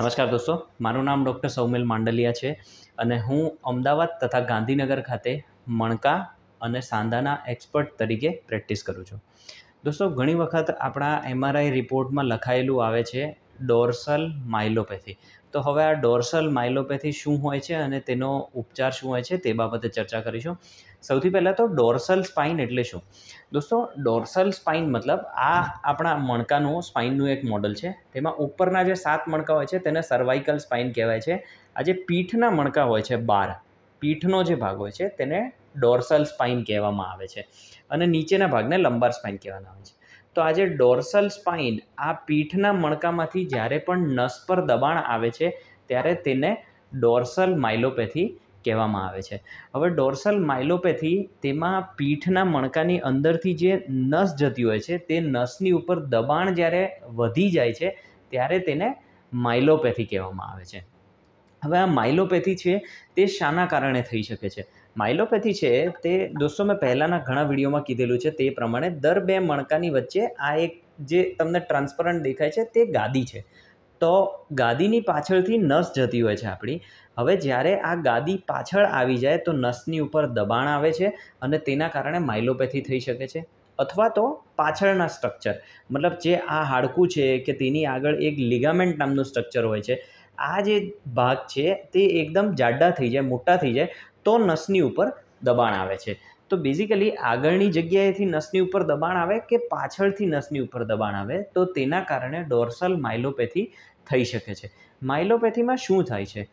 નમસ્કાર દોસ્તો મારું નામ ડૉક્ટર સૌમિલ માંડલિયા છે અને હું અમદાવાદ તથા ગાંધીનગર ખાતે મણકા અને સાંધાના એક્સપર્ટ તરીકે પ્રેક્ટિસ કરું છું દોસ્તો ઘણી વખત આપણા એમઆરઆઈ રિપોર્ટમાં લખાયેલું આવે છે ડોર્સલ માઇલોપેથી તો હવે આ ડોર્સલ માઇલોપેથી શું હોય છે અને તેનો ઉપચાર શું હોય છે તે બાબતે ચર્ચા કરીશું સૌથી પહેલાં તો ડોર્સલ સ્પાઇન એટલે શું દોસ્તો ડોર્સલ સ્પાઇન મતલબ આ આપણા મણકાનું સ્પાઇનનું એક મોડલ છે તેમાં ઉપરના જે સાત મણકા હોય છે તેને સર્વાઇકલ સ્પાઇન કહેવાય છે આ જે પીઠના મણકા હોય છે બાર પીઠનો જે ભાગ હોય છે તેને ડોર્સલ સ્પાઇન કહેવામાં આવે છે અને નીચેના ભાગને લંબાર સ્પાઇન કહેવાના આવે છે તો આજે ડોર્સલ સ્પાઇન આ પીઠના મણકામાંથી જ્યારે પણ નસ પર દબાણ આવે છે ત્યારે તેને ડોર્સલ માઇલોપેથી કહેવામાં આવે છે હવે ડોર્સલ માઇલોપેથી તેમાં પીઠના મણકાની અંદરથી જે નસ જતી હોય છે તે નસની ઉપર દબાણ જ્યારે વધી જાય છે ત્યારે તેને માઇલોપેથી કહેવામાં આવે છે હવે આ માઇલોપેથી છે તે શાના કારણે થઈ શકે છે માઇલોપેથી છે તે દોસ્તો મેં પહેલાંના ઘણા વિડીયોમાં કીધેલું છે તે પ્રમાણે દર બે મણકાની વચ્ચે આ એક જે તમને ટ્રાન્સપરન્ટ દેખાય છે તે ગાદી છે તો ગાદીની પાછળથી નસ જતી હોય છે આપણી હવે જ્યારે આ ગાદી પાછળ આવી જાય તો નસની ઉપર દબાણ આવે છે અને તેના કારણે માઇલોપેથી થઈ શકે છે અથવા તો પાછળના સ્ટ્રક્ચર મતલબ જે આ હાડકું છે કે તેની આગળ એક લિગામેન્ટ નામનું સ્ટ્રક્ચર હોય છે આ જે ભાગ છે તે એકદમ જાડા થઈ જાય મોટા થઈ જાય તો નસની ઉપર દબાણ આવે છે તો બેઝિકલી આગળની જગ્યાએથી નસની ઉપર દબાણ આવે કે પાછળથી નસની ઉપર દબાણ આવે તો તેના કારણે ડોર્સલ માઇલોપેથી થઈ શકે છે માઇલોપેથીમાં શું થાય છે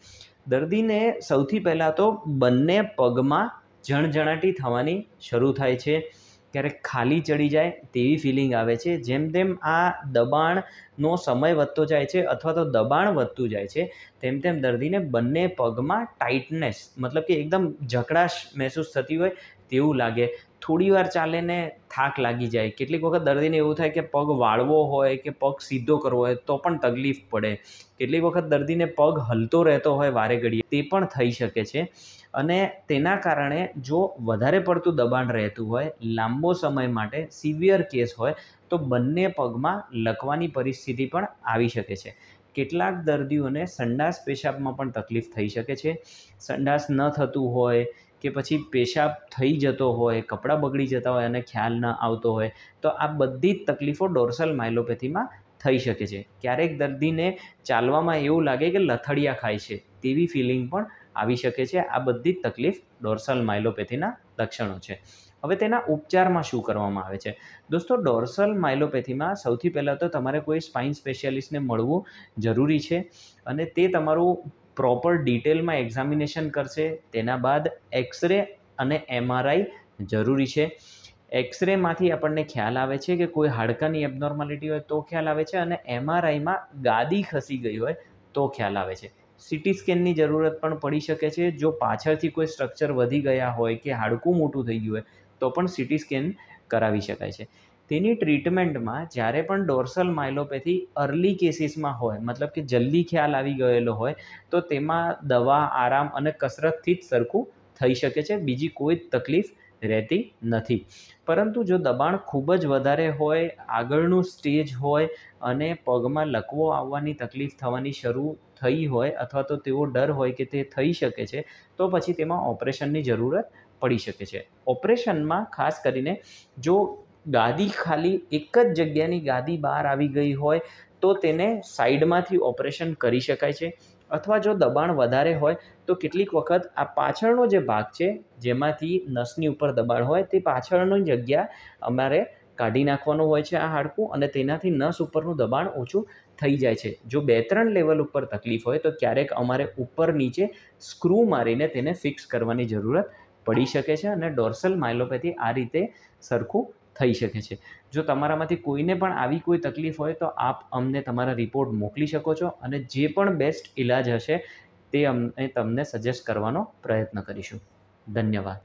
દર્દીને સૌથી પહેલાં તો બંને પગમાં જણજણાટી થવાની શરૂ થાય છે ક્યારેક ખાલી ચડી જાય તેવી ફિલિંગ આવે છે જેમ તેમ આ દબાણનો સમય વધતો જાય છે અથવા તો દબાણ વધતું જાય છે તેમ તેમ દર્દીને બંને પગમાં ટાઇટનેસ મતલબ કે એકદમ જકડાશ મહેસૂસ થતી હોય તેવું લાગે થોડીવાર ચાલે ને થાક લાગી જાય કેટલીક વખત દર્દીને એવું થાય કે પગ વાળવો હોય કે પગ સીધો કરવો હોય તો પણ તકલીફ પડે કેટલીક વખત દર્દીને પગ હલતો રહેતો હોય વારે ઘડીએ તે પણ થઈ શકે છે અને તેના કારણે જો વધારે પડતું દબાણ રહેતું હોય લાંબો સમય માટે સિવિયર કેસ હોય તો બંને પગમાં લકવાની પરિસ્થિતિ પણ આવી શકે છે કેટલાક દર્દીઓને સંડાસ પેશાબમાં પણ તકલીફ થઈ શકે છે સંડાસ ન થતું હોય કે પછી પેશાબ થઈ જતો હોય કપડાં બગડી જતા હોય અને ખ્યાલ ન આવતો હોય તો આ બધી જ તકલીફો ડોર્સલ માઇલોપેથીમાં થઈ શકે છે ક્યારેક દર્દીને ચાલવામાં એવું લાગે કે લથડિયા ખાય છે તેવી ફિલિંગ પણ આવી શકે છે આ બધી જ તકલીફ ડોર્સલ માઇલોપેથીના લક્ષણો છે હવે તેના ઉપચારમાં શું કરવામાં આવે છે દોસ્તો ડોર્સલ માઇલોપેથીમાં સૌથી પહેલાં તો તમારે કોઈ સ્પાઇન સ્પેશિયાલિસ્ટને મળવું જરૂરી છે અને તે તમારું પ્રોપર ડિટેલમાં એક્ઝામિનેશન કરશે તેના બાદ એક્સરે અને એમઆરઆઈ જરૂરી છે એક્સરેમાંથી આપણને ખ્યાલ આવે છે કે કોઈ હાડકાની એબનોર્માલિટી હોય તો ખ્યાલ આવે છે અને એમઆરઆઈમાં ગાદી ખસી ગઈ હોય તો ખ્યાલ આવે છે સિટી સ્કેનની જરૂરત પણ પડી શકે છે જો પાછળથી કોઈ સ્ટ્રક્ચર વધી ગયા હોય કે હાડકું મોટું થઈ ગયું હોય તો પણ સિટી સ્કેન કરાવી શકાય છે તેની ટ્રીટમેન્ટમાં જ્યારે પણ ડોર્સલ માઇલોપેથી અર્લી કેસીસમાં હોય મતલબ કે જલ્દી ખ્યાલ આવી ગયેલો હોય તો તેમાં દવા આરામ અને કસરતથી જ સરખું થઈ શકે છે બીજી કોઈ તકલીફ રહેતી નથી પરંતુ જો દબાણ ખૂબ જ વધારે હોય આગળનું સ્ટેજ હોય અને પગમાં લકવો આવવાની તકલીફ થવાની શરૂ થઈ હોય અથવા તો તેવો ડર હોય કે તે થઈ શકે છે તો પછી તેમાં ઓપરેશનની જરૂરત પડી શકે છે ઓપરેશનમાં ખાસ કરીને જો ગાદી ખાલી એક જ જગ્યાની ગાદી બહાર આવી ગઈ હોય તો તેને સાઈડમાંથી ઓપરેશન કરી શકાય છે અથવા જો દબાણ વધારે હોય તો કેટલીક વખત આ પાછળનો જે ભાગ છે જેમાંથી નસની ઉપર દબાણ હોય તે પાછળની જગ્યા અમારે કાઢી નાખવાનું હોય છે આ હાડકું અને તેનાથી નસ ઉપરનું દબાણ ઓછું થઈ જાય છે જો બે ત્રણ લેવલ ઉપર તકલીફ હોય તો ક્યારેક અમારે ઉપર નીચે સ્ક્રૂ મારીને તેને ફિક્સ કરવાની જરૂરત પડી શકે છે અને ડોર્સલ માઇલોપેથી આ રીતે સરખું થઈ શકે છે જો તમારામાંથી કોઈને પણ આવી કોઈ તકલીફ હોય તો આપ અમને તમારા રિપોર્ટ મોકલી શકો છો અને જે પણ બેસ્ટ ઈલાજ હશે તે અમને તમને સજેસ્ટ કરવાનો પ્રયત્ન કરીશું ધન્યવાદ